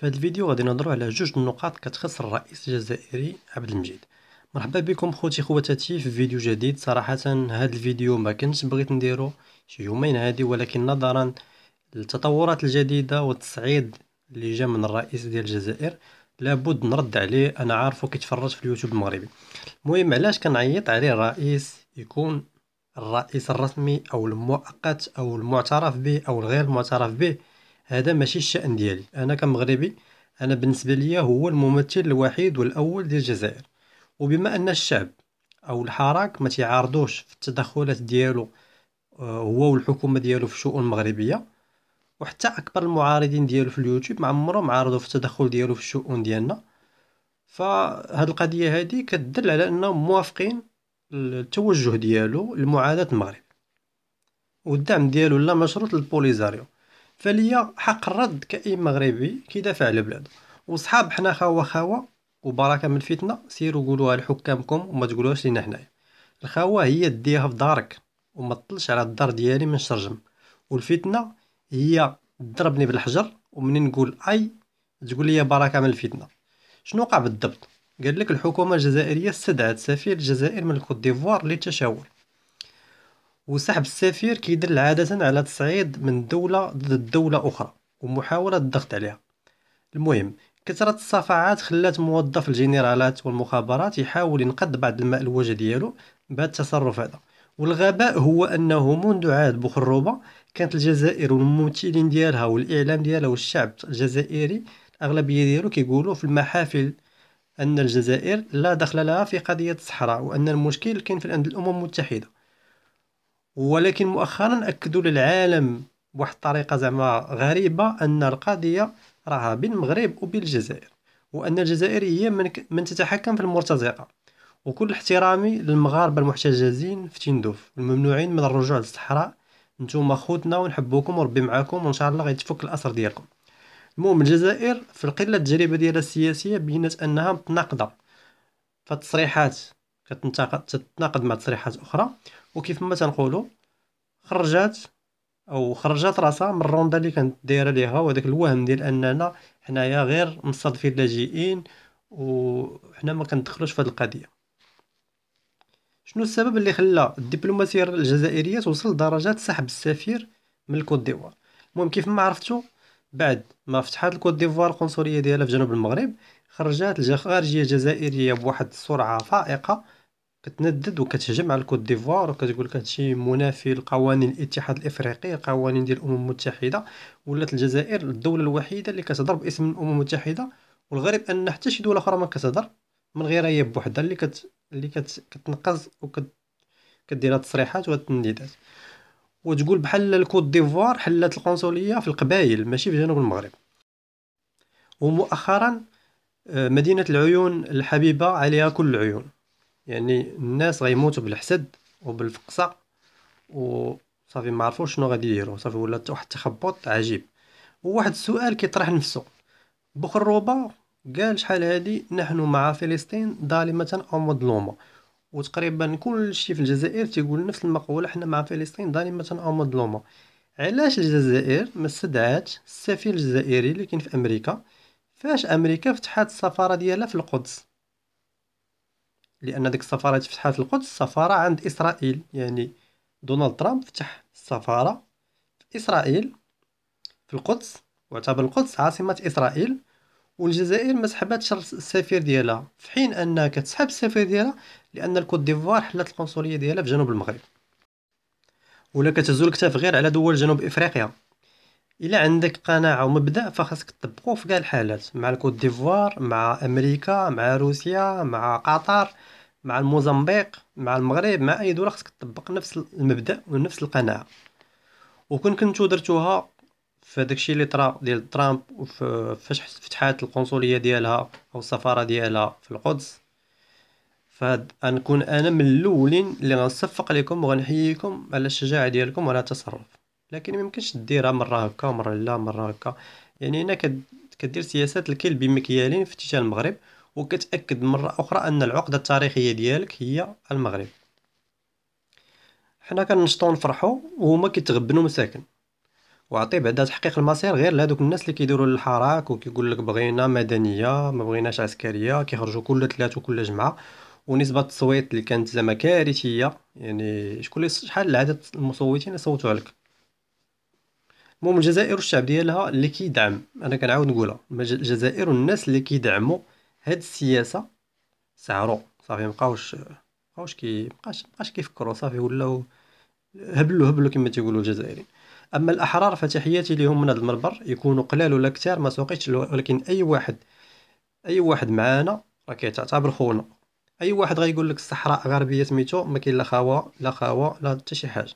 في هذا الفيديو غادي نهضروا على جوج النقاط كتخص الرئيس الجزائري عبد المجيد مرحبا بكم خوتي خواتاتي في فيديو جديد صراحه هذا الفيديو ما كنتش بغيت نديرو شي يومين هادي ولكن نظرا للتطورات الجديده والتصعيد اللي جا من الرئيس ديال الجزائر لابد نرد عليه انا عارفه كيتفرج في اليوتيوب المغربي المهم علاش كنعيط عليه الرئيس يكون الرئيس الرسمي او المؤقت او المعترف به او الغير المعترف به هذا ماشي الشأن ديالي أنا كمغربي أنا بالنسبة ليا هو الممثل الوحيد والأول ديال الجزائر وبما أن الشعب أو الحراك ما تيعارضوش في التدخلات ديالو آه، هو والحكومة ديالو في الشؤون المغربية وحتى أكبر المعارضين ديالو في اليوتيوب ما عمرهم عارضوا في التدخل ديالو في الشؤون ديالنا فهاد القضية هادي كتدل على أنهم موافقين التوجه ديالو لمعاداة المغرب والدعم ديالو لا مشروط للبوليزاريو فليا حق الرد كأي مغربي كيدافع على البلاد وصحاب حنا خاوة خاوة وبركة من الفتنة سيروا قولوها لحكامكم وما تقولوهاش لينا حنايا الخاوة هي ديها في دارك وما تطلش على الدار ديالي من شرجم والفتنة هي ضربني بالحجر ومنين نقول اي تقول لي بركة من الفتنة شنو وقع بالضبط قال لك الحكومة الجزائرية استدعت سفير الجزائر من الكوت ديفوار للتشاور وسحب السفير كيدل عادة على تصعيد من دولة ضد دولة أخرى ومحاولة الضغط عليها المهم كثرة الصفعات خلات موظف الجنرالات والمخابرات يحاول ينقذ بعض الماء الوجة ديالو بهذا التصرف هذا والغباء هو أنه منذ عهد بوخروبة كانت الجزائر والممثلين ديالها والإعلام ديالها والشعب الجزائري الأغلبية ديالو كيقولوا في المحافل أن الجزائر لا دخل لها في قضية الصحراء وأن المشكل كاين في الأمم المتحدة ولكن مؤخرا اكدوا للعالم بواحد الطريقه زعما غريبه ان القضيه راها بين المغرب وبين الجزائر وان الجزائر هي من, ك... من تتحكم في المرتزقه وكل احترامي للمغاربه المحتجزين في تندوف الممنوعين من الرجوع للصحراء نتوما خوتنا ونحبوكم وربي معاكم وان شاء الله غيتفك الاسر ديالكم المهم الجزائر في القله التجربه ديالها السياسيه بينت انها متناقضه فالتصريحات كتناقض مع تصريحات اخرى وكيف ما تنقولوا خرجات او خرجات راسها من الروندا اللي كانت دايره ليها وهذاك الوهم ديال اننا حنايا غير مستضيفين لاجئين وحنا ما كندخلوش في هذه القضيه شنو السبب اللي خلى الدبلوماسيه الجزائريه توصل لدرجه سحب السفير من الكوت ديفوار المهم كيف ما عرفتو بعد ما فتحت الكوت ديفوار القنصليه ديالها في جنوب المغرب خرجات الخارجيه الجزائريه بواحد السرعه فائقه كتندد وكتهجم على الكوت ديفوار وكتقول لك هادشي منافي لقوانين الاتحاد الافريقي قوانين ديال الامم المتحده ولات الجزائر الدوله الوحيده اللي كتهضر باسم الامم المتحده والغريب ان حتى شي دوله اخرى ما كتهضر من غير هي بوحدها اللي كت اللي كت... كتنقز وكت كدير هاد التصريحات وهاد التنديدات وتقول بحال الكوت ديفوار حلات القنصليه في القبائل ماشي في جنوب المغرب ومؤخرا آه، مدينه العيون الحبيبه عليها كل العيون يعني الناس غيموتوا بالحسد وبالفقصه وصافي ما عرفوش شنو غادي يديروا صافي ولات واحد التخبط عجيب وواحد السؤال كيطرح نفسه بخروبه قال شحال هادي نحن مع فلسطين ظالمه او مظلومه وتقريبا كلشي في الجزائر تيقول نفس المقوله حنا مع فلسطين ظالمه او مظلومه علاش الجزائر ما استدعاتش السفير الجزائري اللي كاين في امريكا فاش امريكا فتحات السفاره ديالها في القدس لان ديك السفاره فتحات القدس سفاره عند اسرائيل يعني دونالد ترامب فتح السفاره في اسرائيل في القدس واعتبر القدس عاصمه اسرائيل والجزائر ما سحباتش السفير ديالها في حين انها كتسحب السفير ديالها لان الكوت ديفوار حلت القنصليه ديالها في جنوب المغرب ولا كتزول كتاف غير على دول جنوب افريقيا الا عندك قناعه ومبدا فخاصك تطبقوه في كاع الحالات مع الكوت ديفوار مع امريكا مع روسيا مع قطر مع الموزمبيق مع المغرب مع اي دوله خصك تطبق نفس المبدا ونفس القناعه وكون كنتو درتوها في داكشي اللي طرا ديال ترامب وفاش فتحات القنصليه ديالها او السفاره ديالها في القدس فهاد انا من الاولين اللي غنصفق لكم وغنحييكم على الشجاعه ديالكم وعلى التصرف لكن ما يمكنش ديرها مره هكا ومره لا مره هكا يعني هنا كدير سياسات الكيل بمكيالين في اتجاه المغرب وكتاكد مره اخرى ان العقده التاريخيه ديالك هي المغرب حنا كنشطو نفرحوا وهما كيتغبنوا مساكن وعطي بعدا تحقيق المصير غير لهذوك الناس اللي كيديروا الحراك وكيقول لك بغينا مدنيه ما بغيناش عسكريه كيخرجوا كل ثلاثه وكل جمعه ونسبه التصويت اللي كانت زعما كارثيه يعني شكون شحال عدد المصوتين صوتوا لك المهم الجزائر والشعب ديالها اللي كيدعم انا كنعاود نقولها الجزائر والناس اللي كيدعموا هاد السياسه سعرو صافي مبقاوش مبقاوش كي مبقاش مبقاش كيفكروا صافي ولاو هبلوا هبلوا كما تيقولوا الجزائريين اما الاحرار فتحياتي لهم من هذا المنبر يكونوا قلال ولا كثار ما سوقيتش ولكن اي واحد اي واحد معانا راه كيعتبر خونا اي واحد غيقول لك الصحراء غربيه سميتو ما كاين لا خاوه لا خاوه لا حتى شي حاجه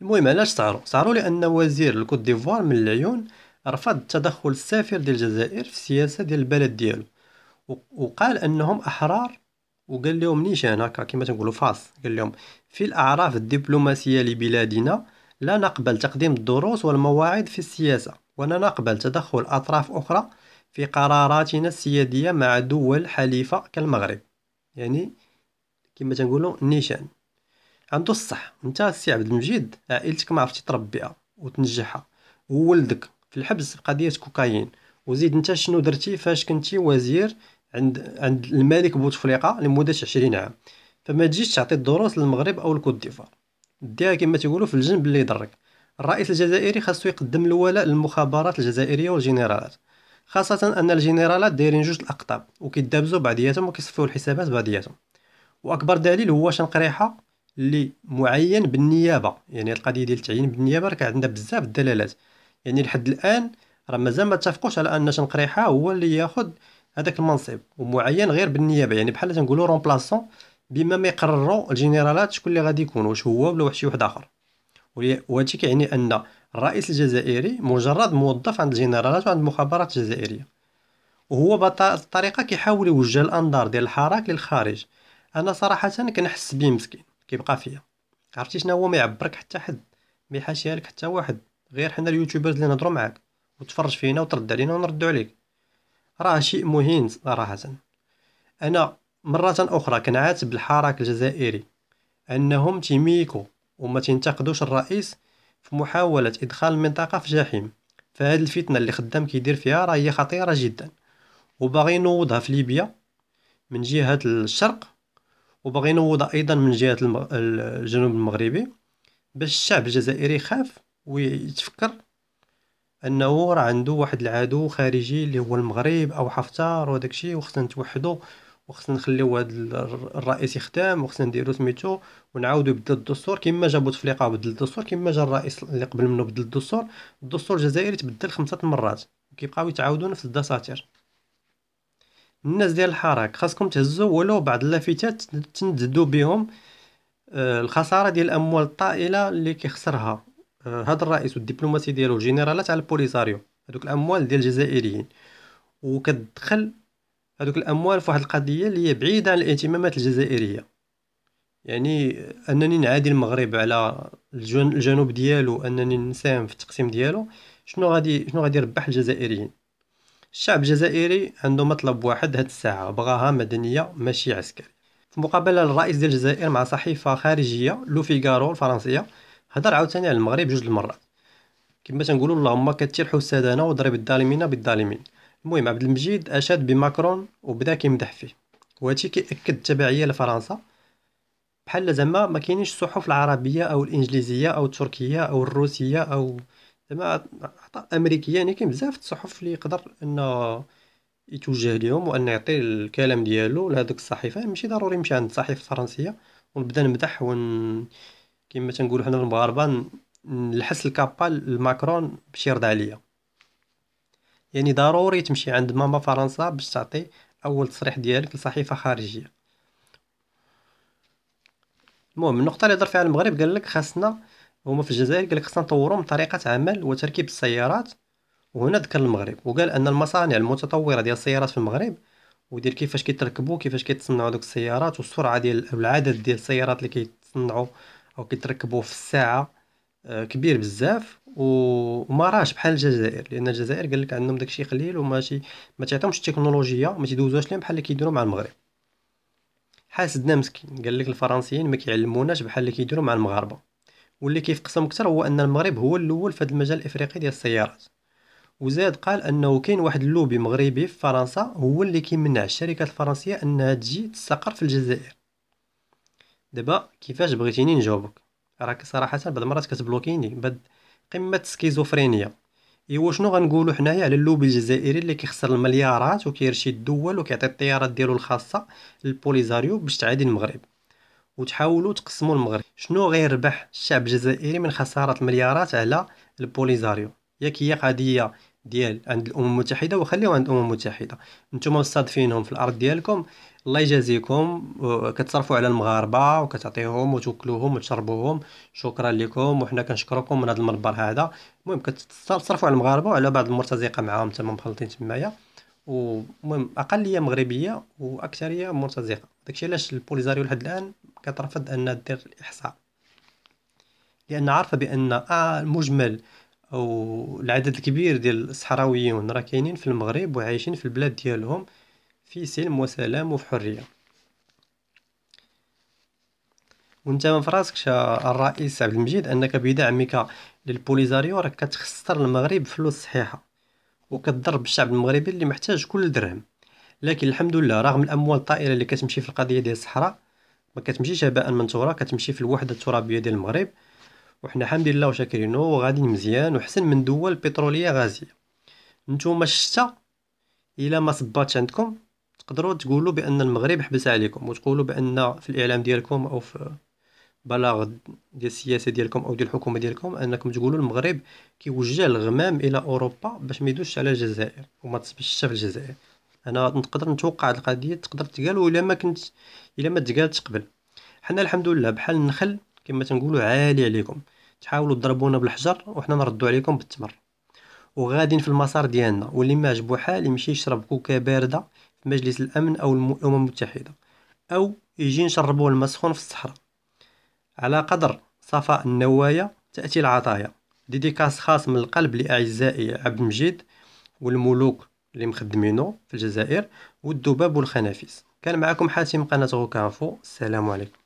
المهم علاش سعروا سعروا لان وزير الكوت ديفوار من العيون رفض التدخل السافر ديال الجزائر في السياسه ديال البلد ديالو وقال انهم احرار وقال لهم نيشان هكا كما تنقولوا فاس قال لهم في الاعراف الدبلوماسيه لبلادنا لا نقبل تقديم الدروس والمواعيد في السياسه وانا نقبل تدخل اطراف اخرى في قراراتنا السياديه مع دول حليفه كالمغرب يعني كما تنقولوا نيشان عنده الصح انت السي عبد المجيد عائلتك ما عرفتي تربيها وتنجحها وولدك في الحبس في قضيه كوكايين وزيد انت شنو درتي فاش كنتي وزير عند عند الملك بوتفليقه لمده 20 عام فما تجيش تعطي الدروس للمغرب او الكوت ديفوار ديها كما تيقولوا في الجنب اللي يضرك الرئيس الجزائري خاصو يقدم الولاء للمخابرات الجزائريه والجنرالات خاصة أن الجنرالات دايرين جوج الأقطاب وكيدابزو بعضياتهم وكيصفيو الحسابات بعضياتهم وأكبر دليل هو شنقريحة اللي معين بالنيابة يعني القضية ديال التعيين بالنيابة راه عندها بزاف الدلالات يعني لحد الان راه مازال ما اتفقوش على ان شنقريحه هو اللي ياخذ هذاك المنصب ومعين غير بالنيابه يعني بحال تنقولوا رومبلاسون بما ما يقرروا الجنرالات شكون اللي غادي يكون واش هو ولا واحد شي واحد اخر وهادشي كيعني ان الرئيس الجزائري مجرد موظف عند الجنرالات وعند المخابرات الجزائريه وهو بطريقه كيحاول يوجه الانظار ديال الحراك للخارج انا صراحه كنحس بيه مسكين كيبقى فيا عرفتي شنو هو ما يعبرك حتى حد ما يحاشيها لك حتى واحد غير حنا اليوتيوبرز اللي نهضروا معاك وتفرج فينا وترد علينا ونردوا عليك راه شيء مهين صراحه انا مره اخرى كنعاتب الحراك الجزائري انهم تيميكو وما تنتقدوش الرئيس في محاوله ادخال المنطقه في جحيم فهاد الفتنه اللي خدام كيدير فيها راه هي خطيره جدا وباغي ينوضها في ليبيا من جهه الشرق وباغي ينوضها ايضا من جهه الجنوب المغربي باش الشعب الجزائري خاف ويتفكر انه راه عنده واحد العدو خارجي اللي هو المغرب او حفتر وداك الشيء وخصنا نتوحدوا وخصنا نخليو هذا الرئيس يخدم وخصنا نديرو سميتو ونعاودو يبدل الدستور كما جا بوتفليقه بدل الدستور كما جا الرئيس اللي قبل منه بدل الدستور الدستور الجزائري تبدل خمسة مرات وكيبقاو يتعاودو نفس الدساتير الناس ديال الحراك خاصكم تهزوا ولو بعض اللافتات تنددوا بهم آه، الخساره ديال الاموال الطائله اللي كيخسرها هذا الرئيس والدبلوماسي ديالو الجنرالات على البوليساريو هذوك الاموال ديال الجزائريين وكتدخل هذوك الاموال فواحد القضيه اللي هي بعيده عن الاهتمامات الجزائريه يعني انني نعادي المغرب على الجنوب ديالو انني نساهم في التقسيم ديالو شنو غادي شنو غادي يربح الجزائريين الشعب الجزائري عنده مطلب واحد هاد الساعه بغاها مدنيه ماشي عسكري في مقابله الرئيس ديال الجزائر مع صحيفه خارجيه لو فيغارو الفرنسيه هضر عاوتاني على المغرب جوج المرات كما تنقولوا اللهم كترحوا حسادنا وضرب الظالمين بالظالمين المهم عبد المجيد اشاد بماكرون وبدا كيمدح فيه وهادشي كياكد التبعيه لفرنسا بحال زعما ما كاينينش الصحف العربيه او الانجليزيه او التركيه او الروسيه او زعما حتى امريكيه يعني كاين بزاف الصحف اللي يقدر انه يتوجه ليهم وان يعطي الكلام ديالو لهذوك الصحيفه ماشي ضروري نمشي عند الصحيفه الفرنسيه ونبدا نمدح ون كما تنقولوا حنا في المغاربه نلحس الكابا لماكرون باش يرضى عليا يعني ضروري تمشي عند ماما فرنسا باش تعطي اول تصريح ديالك لصحيفه خارجيه المهم النقطه اللي هضر فيها المغرب قال لك خاصنا هما في الجزائر قال لك خاصنا نطوروا من طريقه عمل وتركيب السيارات وهنا ذكر المغرب وقال ان المصانع المتطوره ديال السيارات في المغرب ودير كيفاش كيتركبوا كيفاش كيتصنعوا دوك السيارات والسرعه ديال والعدد ديال السيارات اللي كيتصنعوا او وكيتركبو في الساعه آه، كبير بزاف وما راهش بحال الجزائر لان الجزائر قالك عندهم داكشي قليل وماشي ما تعطيهمش التكنولوجيا ما تيدوزوهاش لهم بحال اللي كيديروا مع المغرب حاسدنا مسكين قال لك الفرنسيين ما كيعلموناش بحال اللي كيديروا مع المغاربه واللي كيفقصهم اكثر هو ان المغرب هو الاول في هذا المجال الافريقي ديال السيارات وزاد قال انه كاين واحد اللوبي مغربي في فرنسا هو اللي كيمنع الشركات الفرنسيه انها تجي تستقر في الجزائر دابا كيفاش بغيتيني نجاوبك راك صراحه بعض المرات كتبلوكيني بعد قمه السكيزوفرينيا ايوا شنو غنقولوا حنايا على اللوبي الجزائري اللي كيخسر المليارات وكيرشي الدول وكيعطي الطيارات ديالو الخاصه للبوليزاريو باش تعادي المغرب وتحاولوا تقسموا المغرب شنو غيربح الشعب الجزائري من خساره المليارات على البوليزاريو ياك هي قضيه ديال عند الامم المتحده وخليو عند الامم المتحده نتوما مصادفينهم في الارض ديالكم الله يجازيكم كتصرفوا على المغاربه وكتعطيهم وتوكلوهم وتشربوهم شكرا لكم وحنا كنشكركم من هذا المنبر هذا المهم كتصرفوا على المغاربه وعلى بعض المرتزقه معاهم تما مخلطين تمايا ومهم اقليه مغربيه واكثريه مرتزقه داكشي علاش البوليزاريو لحد الان كترفض ان دير الاحصاء لان عارفه بان آه، المجمل او العدد الكبير ديال الصحراويين راه كاينين في المغرب وعايشين في البلاد ديالهم في سلم وسلام وفي حرية وانت من فراسك الرئيس عبد المجيد انك بدعمك للبوليزاريو راك كتخسر المغرب فلوس صحيحه وكتضرب الشعب المغربي اللي محتاج كل درهم لكن الحمد لله رغم الاموال الطائله اللي كتمشي في القضيه ديال الصحراء ما كتمشيش هباء منثورا كتمشي في الوحده الترابيه ديال المغرب وحنا الحمد لله وشاكرينو وغادي مزيان وحسن من دول بتروليه غازيه نتوما الشتا الا ما صباتش عندكم تقدروا تقولوا بان المغرب حبس عليكم وتقولوا بان في الاعلام ديالكم او في بلاغ ديال السياسه ديالكم او ديال الحكومه ديالكم انكم تقولوا المغرب كيوجه الغمام الى اوروبا باش ما يدوش على الجزائر وما تصبش في الجزائر انا نقدر نتوقع القضيه تقدر تقال ولا ما كنت الا ما تقالتش قبل حنا الحمد لله بحال النخل كما تنقولوا عالي عليكم تحاولوا تضربونا بالحجر وحنا نردوا عليكم بالتمر وغادين في المسار ديالنا واللي ما عجبو حال يمشي يشرب كوكا بارده في مجلس الامن او الامم المتحده او يجي نشربوا الماء سخون في الصحراء على قدر صفاء النوايا تاتي العطايا ديديكاس خاص من القلب لاعزائي عبد المجيد والملوك اللي مخدمينو في الجزائر والذباب والخنافس كان معكم حاتم قناه غوكانفو السلام عليكم